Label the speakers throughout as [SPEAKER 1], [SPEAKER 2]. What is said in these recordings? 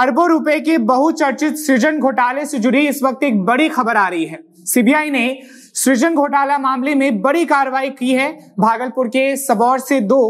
[SPEAKER 1] अरबों रुपए के बहुचर्चित सृजन घोटाले से जुड़ी इस वक्त एक बड़ी खबर आ रही है सीबीआई ने सृजन घोटाला मामले में बड़ी कार्रवाई की है भागलपुर के सबौर से दो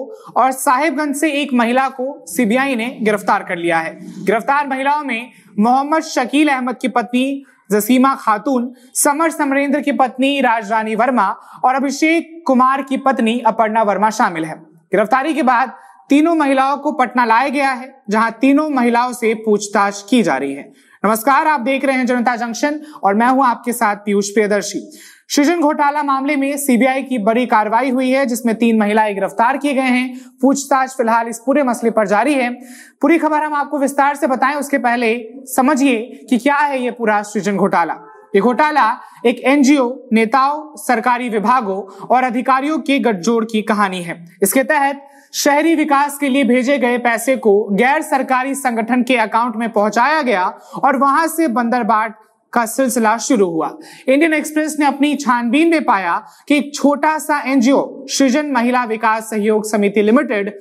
[SPEAKER 1] और साहेबगंज से एक महिला को सीबीआई ने गिरफ्तार कर लिया है गिरफ्तार महिलाओं में मोहम्मद शकील अहमद की पत्नी जसीमा खातून समर समरेंद्र की पत्नी राजरानी वर्मा और अभिषेक कुमार की पत्नी अपर्णा वर्मा शामिल है गिरफ्तारी के बाद तीनों महिलाओं को पटना लाया गया है जहां तीनों महिलाओं से पूछताछ की जा रही है नमस्कार आप देख रहे हैं जनता जंक्शन और मैं हूं आपके साथ पीयूष प्रियदर्शी सृजन घोटाला मामले में सीबीआई की बड़ी कार्रवाई हुई है जिसमें तीन महिलाएं गिरफ्तार किए गए हैं पूछताछ फिलहाल इस पूरे मसले पर जारी है पूरी खबर हम आपको विस्तार से बताएं उसके पहले समझिए कि क्या है ये पूरा सृजन घोटाला ये घोटाला एक एनजीओ नेताओं सरकारी विभागों और अधिकारियों के गठजोड़ की कहानी है इसके तहत शहरी विकास के लिए भेजे गए पैसे को गैर सरकारी संगठन के अकाउंट में पहुंचाया गया और वहां से बंदरबाट का सिलसिला शुरू हुआ इंडियन एक्सप्रेस ने अपनी छानबीन में पाया कि एक छोटा सा एनजीओ सृजन महिला विकास सहयोग समिति लिमिटेड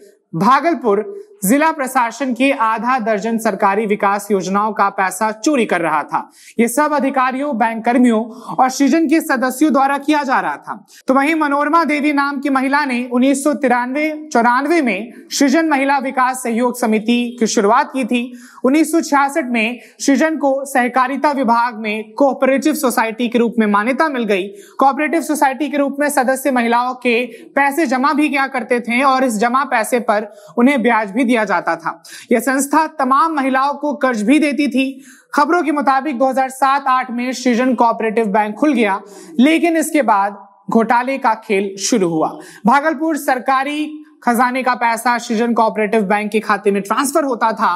[SPEAKER 1] भागलपुर जिला प्रशासन की आधा दर्जन सरकारी विकास योजनाओं का पैसा चोरी कर रहा था ये सब अधिकारियों बैंक कर्मियों और सृजन के सदस्यों द्वारा किया जा रहा था तो वहीं मनोरमा देवी नाम की महिला ने उन्नीस सौ चौरानवे में सृजन महिला विकास सहयोग समिति की शुरुआत की थी उन्नीस में सृजन को सहकारिता विभाग में कोऑपरेटिव सोसाइटी के रूप में मान्यता मिल गई कोऑपरेटिव सोसाइटी के रूप में सदस्य महिलाओं के पैसे जमा भी किया करते थे और इस जमा पैसे पर उन्हें ब्याज भी दिया जाता था यह संस्था तमाम महिलाओं को कर्ज भी देती थी खबरों के मुताबिक 2007-8 में सृजन कोऑपरेटिव बैंक खुल गया लेकिन इसके बाद घोटाले का खेल शुरू हुआ भागलपुर सरकारी खजाने का पैसा सृजन कोऑपरेटिव बैंक के खाते में ट्रांसफर होता था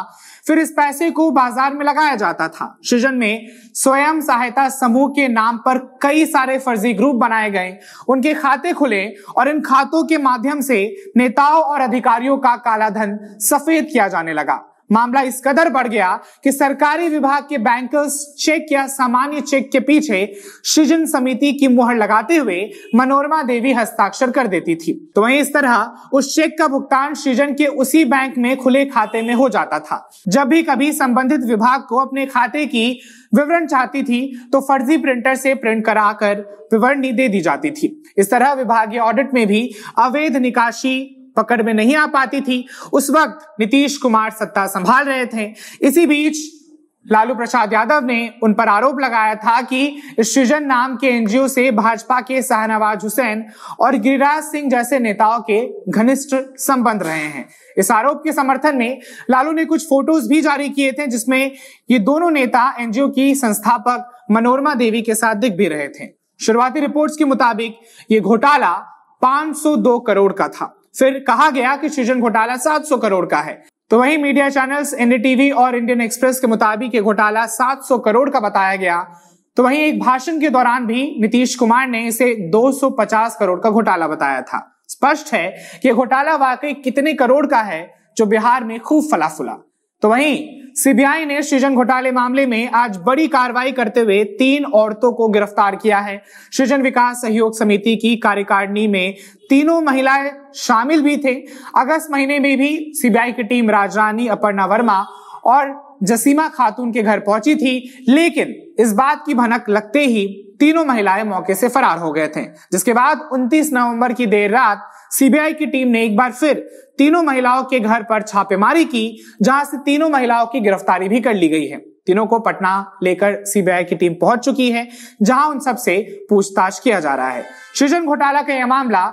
[SPEAKER 1] फिर इस पैसे को बाजार में लगाया जाता था सृजन में स्वयं सहायता समूह के नाम पर कई सारे फर्जी ग्रुप बनाए गए उनके खाते खुले और इन खातों के माध्यम से नेताओं और अधिकारियों का काला धन सफेद किया जाने लगा मामला इस कदर बढ़ गया कि सरकारी विभाग के बैंकर्स चेक या सामान्य चेक के पीछे सृजन समिति की मुहर लगाते हुए मनोरमा देवी हस्ताक्षर कर देती थी तो वहीं इस तरह उस चेक का भुगतान सृजन के उसी बैंक में खुले खाते में हो जाता था जब भी कभी संबंधित विभाग को अपने खाते की विवरण चाहती थी तो फर्जी प्रिंटर से प्रिंट कराकर विवरणी दे दी जाती थी इस तरह विभागीय ऑडिट में भी अवैध निकासी पकड़ में नहीं आ पाती थी उस वक्त नीतीश कुमार सत्ता संभाल रहे थे इसी बीच लालू प्रसाद यादव ने उन पर आरोप लगाया था कि सृजन नाम के एनजीओ से भाजपा के शाहनवाज हुसैन और गिरिराज सिंह जैसे नेताओं के घनिष्ठ संबंध रहे हैं इस आरोप के समर्थन में लालू ने कुछ फोटोज भी जारी किए थे जिसमें ये दोनों नेता एनजीओ की संस्थापक मनोरमा देवी के साथ दिख भी रहे थे शुरुआती रिपोर्ट्स के मुताबिक ये घोटाला 502 करोड़ का था फिर कहा गया कि सृजन घोटाला सात करोड़ का है तो वही मीडिया चैनल्स एनडीटीवी और इंडियन एक्सप्रेस के मुताबिक ये घोटाला 700 करोड़ का बताया गया तो वहीं एक भाषण के दौरान भी नीतीश कुमार ने इसे 250 करोड़ का घोटाला बताया था स्पष्ट है कि घोटाला वाकई कितने करोड़ का है जो बिहार में खूब फला फुला तो वहीं सीबीआई ने सृजन घोटाले मामले में आज बड़ी कार्रवाई करते हुए तीन औरतों को गिरफ्तार किया है सृजन विकास सहयोग समिति की कार्यकारिणी में तीनों महिलाएं शामिल भी थे अगस्त महीने में भी सीबीआई की टीम राजरानी अपर्णा वर्मा और जसीमा खातून के घर पहुंची थी लेकिन इस बात की भनक लगते ही तीनों महिलाएं मौके से फरार हो गए थे जिसके बाद 29 नवंबर की देर रात सीबीआई की टीम ने एक बार फिर तीनों महिलाओं के घर पर छापेमारी की जहां से तीनों महिलाओं की गिरफ्तारी भी कर ली गई है तीनों को पटना लेकर सीबीआई की टीम पहुंच चुकी है जहां उन सबसे पूछताछ किया जा रहा है सृजन घोटाला का यह मामला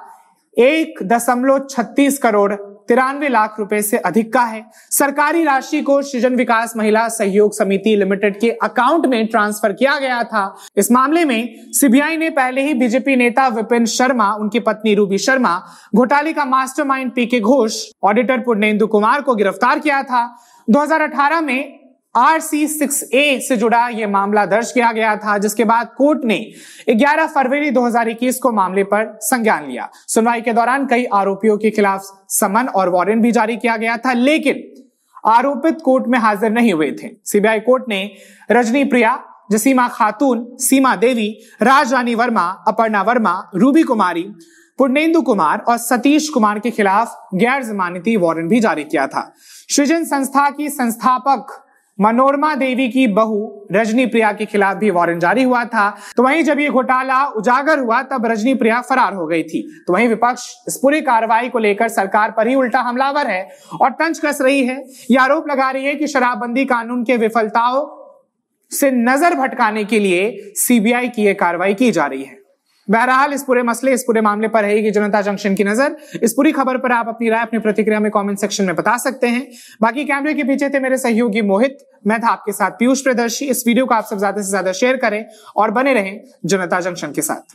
[SPEAKER 1] एक दशमलव छत्तीस करोड़ तिरानवे लाख रुपए से अधिक का है सरकारी राशि को सृजन विकास महिला सहयोग समिति लिमिटेड के अकाउंट में ट्रांसफर किया गया था इस मामले में सीबीआई ने पहले ही बीजेपी नेता विपिन शर्मा उनकी पत्नी रूबी शर्मा घोटाले का mastermind P K Ghosh auditor Purnendu Kumar को गिरफ्तार किया था 2018 में सी सिक्स ए से जुड़ा यह मामला दर्ज किया गया था जिसके बाद कोर्ट ने 11 फरवरी 2021 को मामले पर संज्ञान लिया सुनवाई के दौरान कई आरोपियों के खिलाफ समन और वारंट भी जारी किया गया था लेकिन आरोपित कोर्ट में हाजिर नहीं हुए थे सीबीआई कोर्ट ने रजनी प्रिया जसीमा खातून सीमा देवी राज रानी वर्मा अपर्णा वर्मा रूबी कुमारी पुर्णेंदु कुमार और सतीश कुमार के खिलाफ गैर जमानती वारंट भी जारी किया था सृजन संस्था की संस्थापक मनोरमा देवी की बहू रजनी प्रिया के खिलाफ भी वारंट जारी हुआ था तो वहीं जब ये घोटाला उजागर हुआ तब रजनी प्रिया फरार हो गई थी तो वहीं विपक्ष इस पूरी कार्रवाई को लेकर सरकार पर ही उल्टा हमलावर है और तंज कस रही है ये आरोप लगा रही है कि शराबबंदी कानून के विफलताओं से नजर भटकाने के लिए सीबीआई की यह कार्रवाई की जा रही है बहरहाल इस पूरे मसले इस पूरे मामले पर रहेगी जनता जंक्शन की नजर इस पूरी खबर पर आप अपनी राय अपनी प्रतिक्रिया में कमेंट सेक्शन में बता सकते हैं बाकी कैमरे के पीछे थे मेरे सहयोगी मोहित मैं था आपके साथ पीयूष प्रदर्शी इस वीडियो को आप सब ज्यादा से ज्यादा शेयर करें और बने रहें जनता जंक्शन के साथ